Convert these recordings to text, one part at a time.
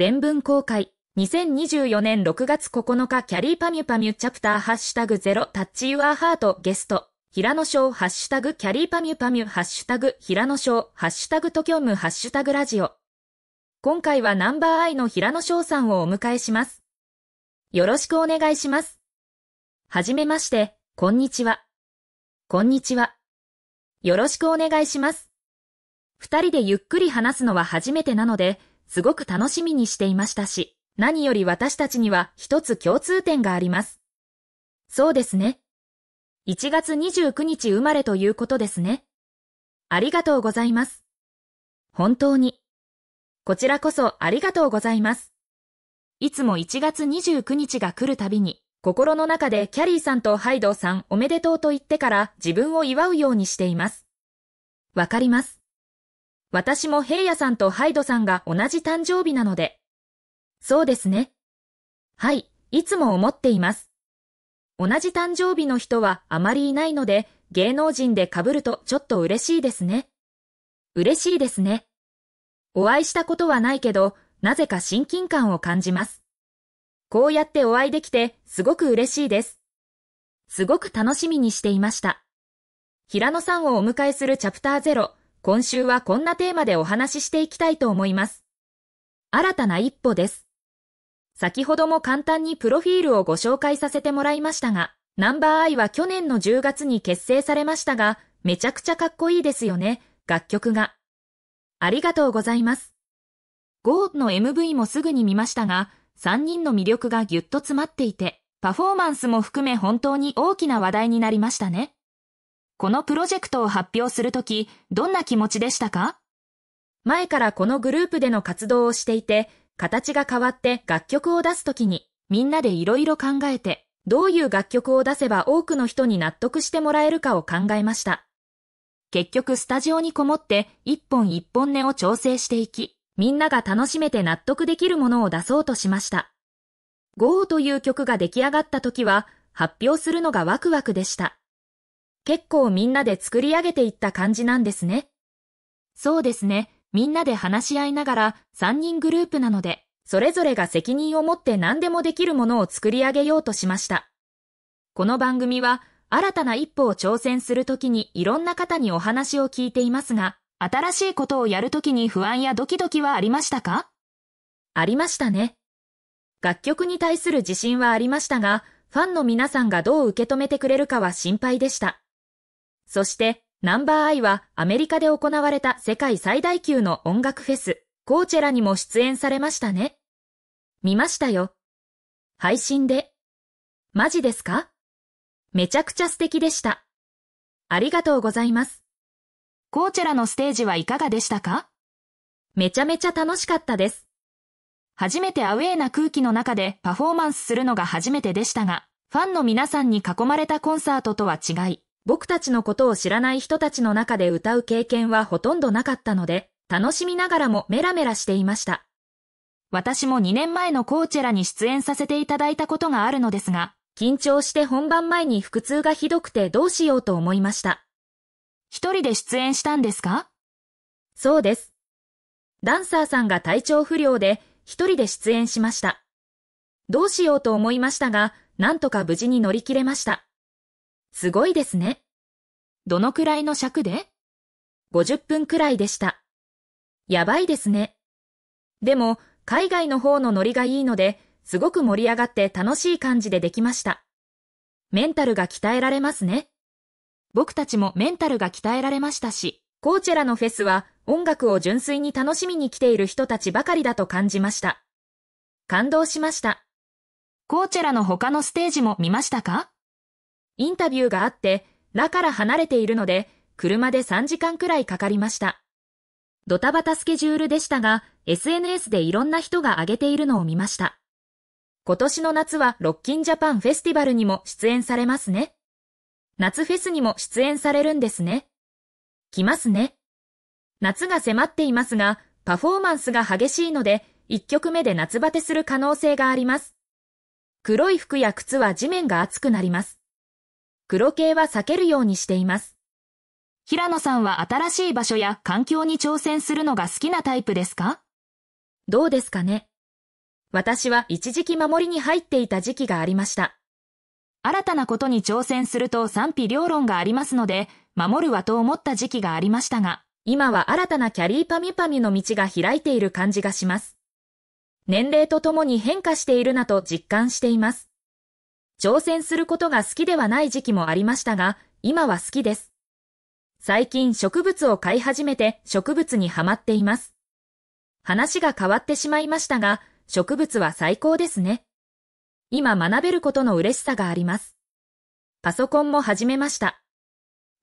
全文公開。2024年6月9日キャリーパミュパミュチャプターハッシュタグゼロタッチユアハートゲスト。平野翔ハッシュタグキャリーパミュパミュハッシュタグ平野翔ハッシュタグトキョムハッシュタグラジオ。今回はナンバーアイの平野翔さんをお迎えします。よろしくお願いします。はじめまして、こんにちは。こんにちは。よろしくお願いします。二人でゆっくり話すのは初めてなので、すごく楽しみにしていましたし、何より私たちには一つ共通点があります。そうですね。1月29日生まれということですね。ありがとうございます。本当に。こちらこそありがとうございます。いつも1月29日が来るたびに、心の中でキャリーさんとハイドーさんおめでとうと言ってから自分を祝うようにしています。わかります。私もヘイヤさんとハイドさんが同じ誕生日なので。そうですね。はい、いつも思っています。同じ誕生日の人はあまりいないので、芸能人で被るとちょっと嬉しいですね。嬉しいですね。お会いしたことはないけど、なぜか親近感を感じます。こうやってお会いできて、すごく嬉しいです。すごく楽しみにしていました。平野さんをお迎えするチャプター0、今週はこんなテーマでお話ししていきたいと思います。新たな一歩です。先ほども簡単にプロフィールをご紹介させてもらいましたが、ナンバーアイは去年の10月に結成されましたが、めちゃくちゃかっこいいですよね、楽曲が。ありがとうございます。GO の MV もすぐに見ましたが、3人の魅力がぎゅっと詰まっていて、パフォーマンスも含め本当に大きな話題になりましたね。このプロジェクトを発表するとき、どんな気持ちでしたか前からこのグループでの活動をしていて、形が変わって楽曲を出すときに、みんなでいろいろ考えて、どういう楽曲を出せば多くの人に納得してもらえるかを考えました。結局スタジオにこもって一本一本音を調整していき、みんなが楽しめて納得できるものを出そうとしました。GO という曲が出来上がった時は発表するのがワクワクでした。結構みんなで作り上げていった感じなんですね。そうですね。みんなで話し合いながら3人グループなので、それぞれが責任を持って何でもできるものを作り上げようとしました。この番組は、新たな一歩を挑戦するときにいろんな方にお話を聞いていますが、新しいことをやるときに不安やドキドキはありましたかありましたね。楽曲に対する自信はありましたが、ファンの皆さんがどう受け止めてくれるかは心配でした。そして、ナンバーアイはアメリカで行われた世界最大級の音楽フェス、コーチェラにも出演されましたね。見ましたよ。配信で。マジですかめちゃくちゃ素敵でした。ありがとうございます。コーチェラのステージはいかがでしたかめちゃめちゃ楽しかったです。初めてアウェーな空気の中でパフォーマンスするのが初めてでしたが、ファンの皆さんに囲まれたコンサートとは違い、僕たちのことを知らない人たちの中で歌う経験はほとんどなかったので、楽しみながらもメラメラしていました。私も2年前のコーチェラに出演させていただいたことがあるのですが、緊張して本番前に腹痛がひどくてどうしようと思いました。一人で出演したんですかそうです。ダンサーさんが体調不良で一人で出演しました。どうしようと思いましたが、なんとか無事に乗り切れました。すごいですね。どのくらいの尺で ?50 分くらいでした。やばいですね。でも、海外の方のノリがいいので、すごく盛り上がって楽しい感じでできました。メンタルが鍛えられますね。僕たちもメンタルが鍛えられましたし、コーチェラのフェスは音楽を純粋に楽しみに来ている人たちばかりだと感じました。感動しました。コーチェラの他のステージも見ましたかインタビューがあって、ラから離れているので、車で3時間くらいかかりました。ドタバタスケジュールでしたが、SNS でいろんな人が挙げているのを見ました。今年の夏はロッキンジャパンフェスティバルにも出演されますね。夏フェスにも出演されるんですね。来ますね。夏が迫っていますが、パフォーマンスが激しいので、1曲目で夏バテする可能性があります。黒い服や靴は地面が熱くなります。黒系は避けるようにしています。平野さんは新しい場所や環境に挑戦するのが好きなタイプですかどうですかね私は一時期守りに入っていた時期がありました。新たなことに挑戦すると賛否両論がありますので、守るはと思った時期がありましたが、今は新たなキャリーパミパミの道が開いている感じがします。年齢とともに変化しているなと実感しています。挑戦することが好きではない時期もありましたが、今は好きです。最近植物を飼い始めて植物にハマっています。話が変わってしまいましたが、植物は最高ですね。今学べることの嬉しさがあります。パソコンも始めました。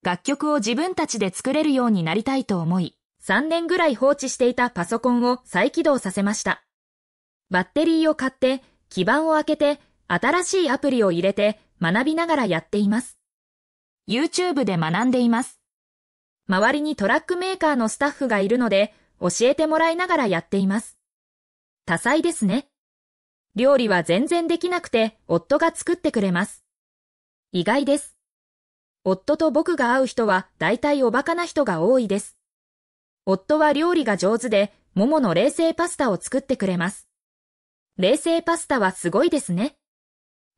楽曲を自分たちで作れるようになりたいと思い、3年ぐらい放置していたパソコンを再起動させました。バッテリーを買って、基板を開けて新しいアプリを入れて学びながらやっています。YouTube で学んでいます。周りにトラックメーカーのスタッフがいるので、教えてもらいながらやっています。多彩ですね。料理は全然できなくて、夫が作ってくれます。意外です。夫と僕が会う人は、大体おバカな人が多いです。夫は料理が上手で、桃の冷製パスタを作ってくれます。冷製パスタはすごいですね。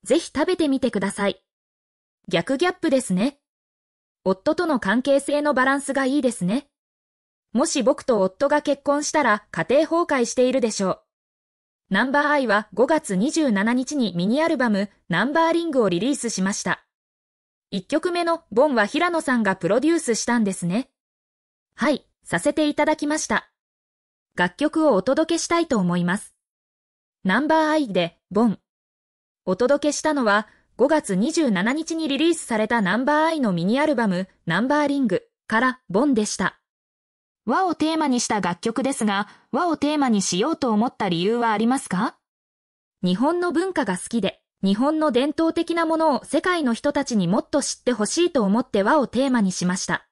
ぜひ食べてみてください。逆ギャップですね。夫との関係性のバランスがいいですね。もし僕と夫が結婚したら家庭崩壊しているでしょう。ナンバーアイは5月27日にミニアルバムナンバーリングをリリースしました。1曲目のボンは平野さんがプロデュースしたんですね。はい、させていただきました。楽曲をお届けしたいと思います。ナンバーアイでボン。お届けしたのは5月27日にリリースされたナンバーアイのミニアルバムナンバーリングからボンでした。和をテーマにした楽曲ですが、和をテーマにしようと思った理由はありますか日本の文化が好きで、日本の伝統的なものを世界の人たちにもっと知ってほしいと思って和をテーマにしました。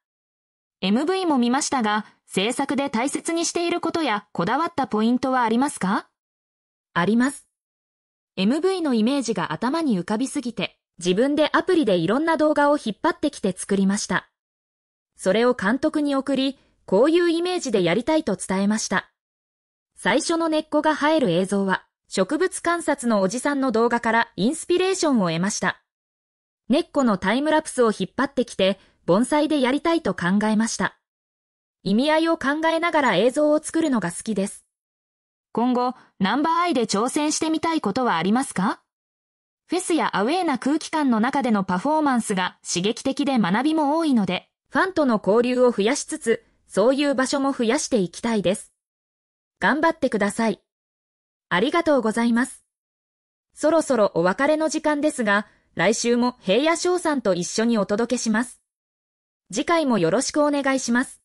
MV も見ましたが、制作で大切にしていることやこだわったポイントはありますかあります。MV のイメージが頭に浮かびすぎて、自分でアプリでいろんな動画を引っ張ってきて作りました。それを監督に送り、こういうイメージでやりたいと伝えました。最初の根っこが生える映像は、植物観察のおじさんの動画からインスピレーションを得ました。根っこのタイムラプスを引っ張ってきて、盆栽でやりたいと考えました。意味合いを考えながら映像を作るのが好きです。今後、ナンバーアイで挑戦してみたいことはありますかフェスやアウェーな空気感の中でのパフォーマンスが刺激的で学びも多いので、ファンとの交流を増やしつつ、そういう場所も増やしていきたいです。頑張ってください。ありがとうございます。そろそろお別れの時間ですが、来週も平野翔さんと一緒にお届けします。次回もよろしくお願いします。